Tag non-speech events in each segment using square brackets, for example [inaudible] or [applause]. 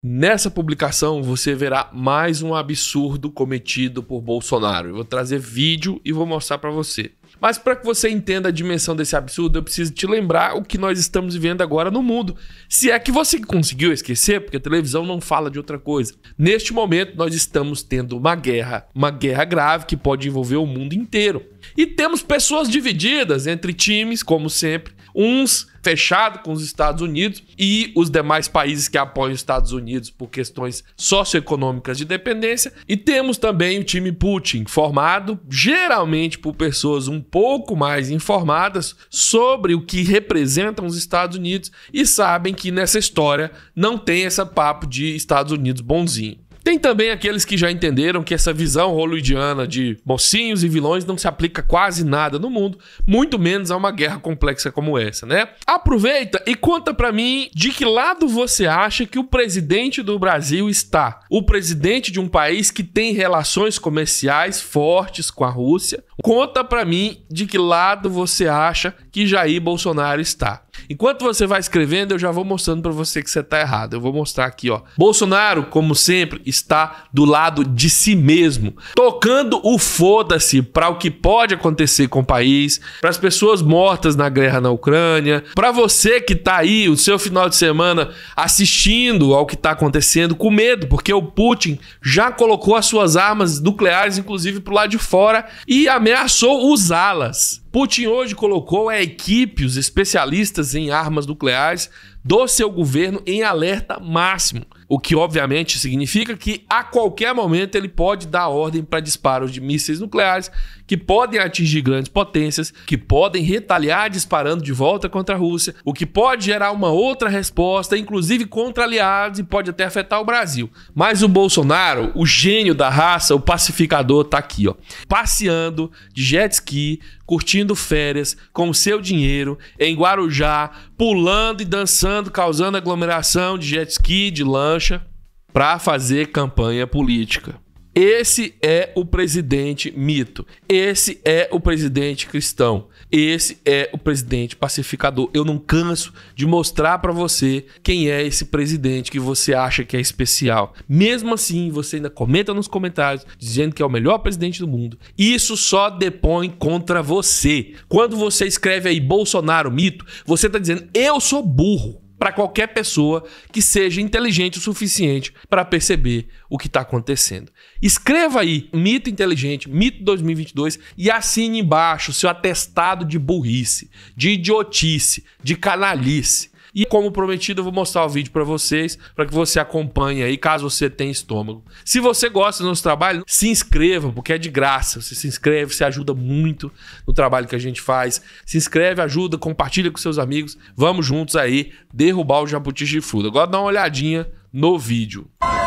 Nessa publicação você verá mais um absurdo cometido por Bolsonaro. Eu vou trazer vídeo e vou mostrar para você. Mas para que você entenda a dimensão desse absurdo, eu preciso te lembrar o que nós estamos vivendo agora no mundo. Se é que você conseguiu esquecer, porque a televisão não fala de outra coisa. Neste momento, nós estamos tendo uma guerra, uma guerra grave que pode envolver o mundo inteiro. E temos pessoas divididas entre times, como sempre, uns fechado com os Estados Unidos e os demais países que apoiam os Estados Unidos por questões socioeconômicas de dependência. E temos também o time Putin, formado geralmente por pessoas um pouco mais informadas sobre o que representam os Estados Unidos e sabem que nessa história não tem esse papo de Estados Unidos bonzinho. Tem também aqueles que já entenderam que essa visão hollywoodiana de mocinhos e vilões não se aplica quase nada no mundo, muito menos a uma guerra complexa como essa, né? Aproveita e conta para mim de que lado você acha que o presidente do Brasil está. O presidente de um país que tem relações comerciais fortes com a Rússia. Conta para mim de que lado você acha que Jair Bolsonaro está. Enquanto você vai escrevendo, eu já vou mostrando para você que você tá errado. Eu vou mostrar aqui, ó. Bolsonaro, como sempre, está do lado de si mesmo, tocando o foda-se para o que pode acontecer com o país, para as pessoas mortas na guerra na Ucrânia, para você que tá aí o seu final de semana assistindo ao que tá acontecendo com medo, porque o Putin já colocou as suas armas nucleares inclusive pro lado de fora e ameaçou usá-las. Putin hoje colocou a equipe, os especialistas em armas nucleares, do seu governo em alerta máximo. O que, obviamente, significa que a qualquer momento ele pode dar ordem para disparos de mísseis nucleares que podem atingir grandes potências, que podem retaliar disparando de volta contra a Rússia, o que pode gerar uma outra resposta, inclusive contra aliados, e pode até afetar o Brasil. Mas o Bolsonaro, o gênio da raça, o pacificador, tá aqui, ó, passeando de jet ski, curtindo férias com o seu dinheiro em Guarujá, pulando e dançando causando aglomeração de jet ski, de lancha, para fazer campanha política. Esse é o presidente mito. Esse é o presidente cristão. Esse é o presidente pacificador. Eu não canso de mostrar para você quem é esse presidente que você acha que é especial. Mesmo assim, você ainda comenta nos comentários dizendo que é o melhor presidente do mundo. Isso só depõe contra você. Quando você escreve aí Bolsonaro mito, você tá dizendo: "Eu sou burro" para qualquer pessoa que seja inteligente o suficiente para perceber o que está acontecendo. Escreva aí Mito Inteligente, Mito 2022 e assine embaixo seu atestado de burrice, de idiotice, de canalice. E como prometido, eu vou mostrar o vídeo para vocês, para que você acompanhe aí, caso você tenha estômago. Se você gosta do nosso trabalho, se inscreva, porque é de graça. Você se inscreve, você ajuda muito no trabalho que a gente faz. Se inscreve, ajuda, compartilha com seus amigos. Vamos juntos aí derrubar o jabuti chifrudo. Agora dá uma olhadinha no vídeo. Música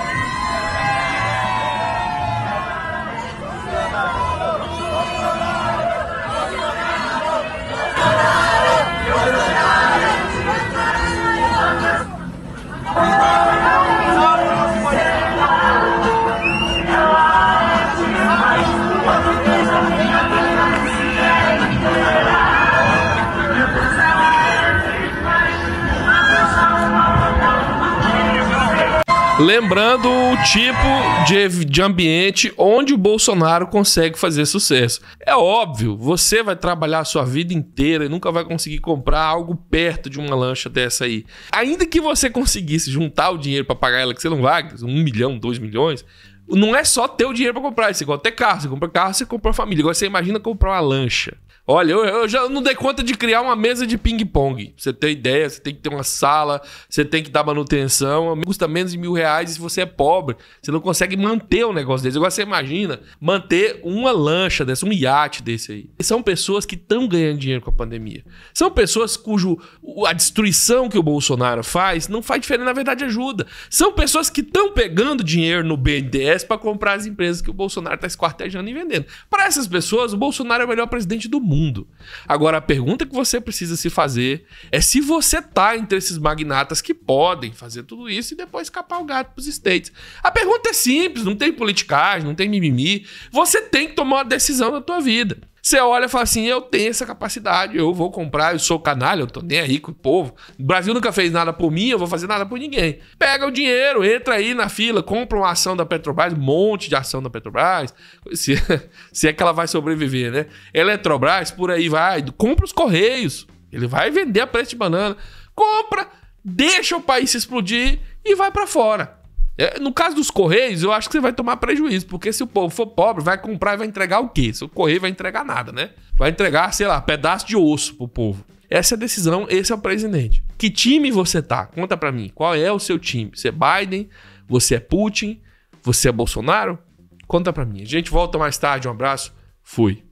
Lembrando o tipo de, de ambiente onde o Bolsonaro consegue fazer sucesso. É óbvio, você vai trabalhar a sua vida inteira e nunca vai conseguir comprar algo perto de uma lancha dessa aí. Ainda que você conseguisse juntar o dinheiro para pagar ela, que você não vai, um milhão, dois milhões, não é só ter o dinheiro para comprar. Você compra até carro, você compra carro, você compra família. Agora você imagina comprar uma lancha. Olha, eu, eu já não dei conta de criar uma mesa de ping-pong. Você tem ideia, você tem que ter uma sala, você tem que dar manutenção. Custa menos de mil reais e se você é pobre. Você não consegue manter um negócio desse. Agora você imagina manter uma lancha dessa, um iate desse aí. são pessoas que estão ganhando dinheiro com a pandemia. São pessoas cujo a destruição que o Bolsonaro faz não faz diferença, na verdade ajuda. São pessoas que estão pegando dinheiro no BNDES para comprar as empresas que o Bolsonaro está esquartejando e vendendo. Para essas pessoas, o Bolsonaro é o melhor presidente do mundo mundo. Agora, a pergunta que você precisa se fazer é se você tá entre esses magnatas que podem fazer tudo isso e depois escapar o gato pros States. A pergunta é simples, não tem politicagem, não tem mimimi. Você tem que tomar uma decisão na tua vida. Você olha e fala assim: eu tenho essa capacidade, eu vou comprar, eu sou canalha, eu tô nem aí com o povo. O Brasil nunca fez nada por mim, eu vou fazer nada por ninguém. Pega o dinheiro, entra aí na fila, compra uma ação da Petrobras, um monte de ação da Petrobras, se, [laughs] se é que ela vai sobreviver, né? Eletrobras, por aí vai, compra os Correios, ele vai vender a preço de banana, compra, deixa o país se explodir e vai para fora. É, no caso dos Correios, eu acho que você vai tomar prejuízo, porque se o povo for pobre, vai comprar e vai entregar o quê? Se o Correio vai entregar nada, né? Vai entregar, sei lá, pedaço de osso pro povo. Essa é a decisão, esse é o presidente. Que time você tá? Conta para mim. Qual é o seu time? Você é Biden? Você é Putin? Você é Bolsonaro? Conta para mim. A gente volta mais tarde. Um abraço. Fui.